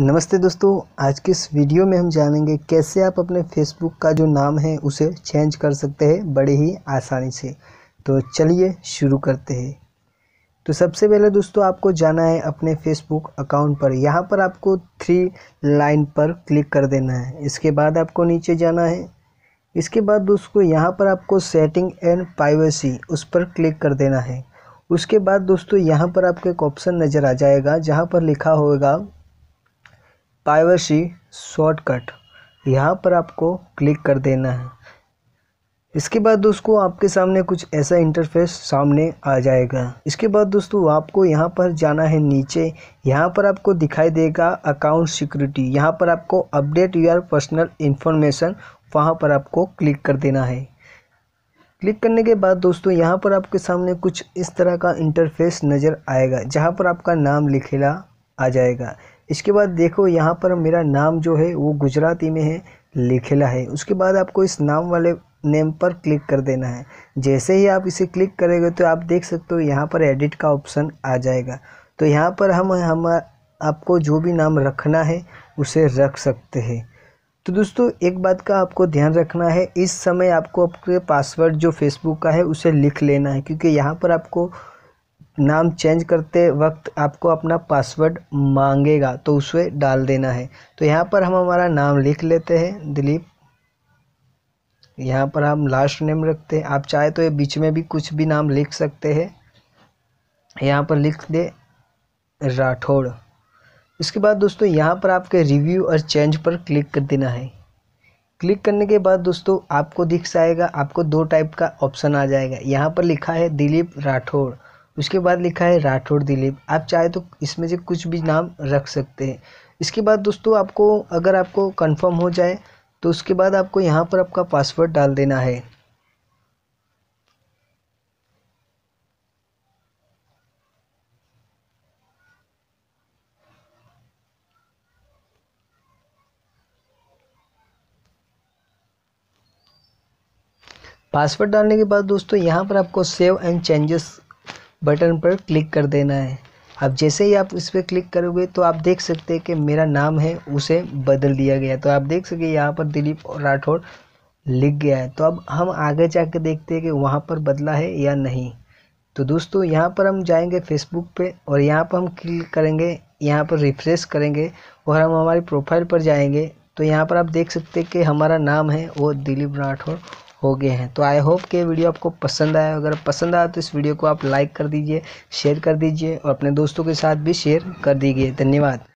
नमस्ते दोस्तों आज के इस वीडियो में हम जानेंगे कैसे आप अपने फेसबुक का जो नाम है उसे चेंज कर सकते हैं बड़े ही आसानी से तो चलिए शुरू करते हैं तो सबसे पहले दोस्तों आपको जाना है अपने फेसबुक अकाउंट पर यहाँ पर आपको थ्री लाइन पर क्लिक कर देना है इसके बाद आपको नीचे जाना है इसके बाद दोस्तों यहाँ पर आपको सेटिंग एंड प्राइवेसी उस पर क्लिक कर देना है उसके बाद दोस्तों यहाँ पर आपको एक ऑप्शन नज़र आ जाएगा जहाँ पर लिखा होगा प्राइवेसी शॉर्टकट यहाँ पर आपको क्लिक कर देना है इसके बाद दोस्तों आपके सामने कुछ ऐसा इंटरफेस सामने आ जाएगा इसके बाद दोस्तों आपको यहाँ पर जाना है नीचे यहाँ पर आपको दिखाई देगा अकाउंट सिक्योरिटी यहाँ पर आपको अपडेट योर पर्सनल इन्फॉर्मेशन वहाँ पर आपको क्लिक कर देना है क्लिक करने के बाद दोस्तों यहाँ पर आपके सामने कुछ इस तरह का इंटरफेस नज़र आएगा जहाँ पर आपका नाम लिखेला आ जाएगा इसके बाद देखो यहाँ पर मेरा नाम जो है वो गुजराती में है लिखेला है उसके बाद आपको इस नाम वाले नेम पर क्लिक कर देना है जैसे ही आप इसे क्लिक करेंगे तो आप देख सकते हो यहाँ पर एडिट का ऑप्शन आ जाएगा तो यहाँ पर हम हम आपको जो भी नाम रखना है उसे रख सकते हैं तो दोस्तों एक बात का आपको ध्यान रखना है इस समय आपको आपके पासवर्ड जो फेसबुक का है उसे लिख लेना है क्योंकि यहाँ पर आपको नाम चेंज करते वक्त आपको अपना पासवर्ड मांगेगा तो उसे डाल देना है तो यहाँ पर हम हमारा नाम लिख लेते हैं दिलीप यहाँ पर हम लास्ट नेम रखते हैं आप चाहे तो ये बीच में भी कुछ भी नाम लिख सकते हैं यहाँ पर लिख दे राठौड़ इसके बाद दोस्तों यहाँ पर आपके रिव्यू और चेंज पर क्लिक कर देना है क्लिक करने के बाद दोस्तों आपको दिख जाएगा आपको दो टाइप का ऑप्शन आ जाएगा यहाँ पर लिखा है दिलीप राठौड़ उसके बाद लिखा है राठौर दिलीप आप चाहे तो इसमें से कुछ भी नाम रख सकते हैं इसके बाद दोस्तों आपको अगर आपको कंफर्म हो जाए तो उसके बाद आपको यहाँ पर आपका पासवर्ड डाल देना है पासवर्ड डालने के बाद दोस्तों यहाँ पर आपको सेव एंड चेंजेस बटन पर क्लिक कर देना है अब जैसे ही आप इस पर क्लिक करोगे तो आप देख सकते हैं कि मेरा नाम है उसे बदल दिया गया तो आप देख सके यहाँ पर दिलीप राठौड़ लिख गया है तो अब हम आगे जा कर देखते हैं कि वहाँ पर बदला है या नहीं तो दोस्तों यहाँ पर हम जाएंगे फेसबुक पे और यहाँ पर हम क्लिक करेंगे यहाँ पर रिफ्रेश करेंगे और हम हमारी प्रोफाइल पर जाएंगे तो यहाँ पर आप देख सकते हैं कि हमारा नाम है वो दिलीप राठौड़ हो गए हैं तो आई होप कि वीडियो आपको पसंद आया अगर पसंद आया तो इस वीडियो को आप लाइक कर दीजिए शेयर कर दीजिए और अपने दोस्तों के साथ भी शेयर कर दीजिए धन्यवाद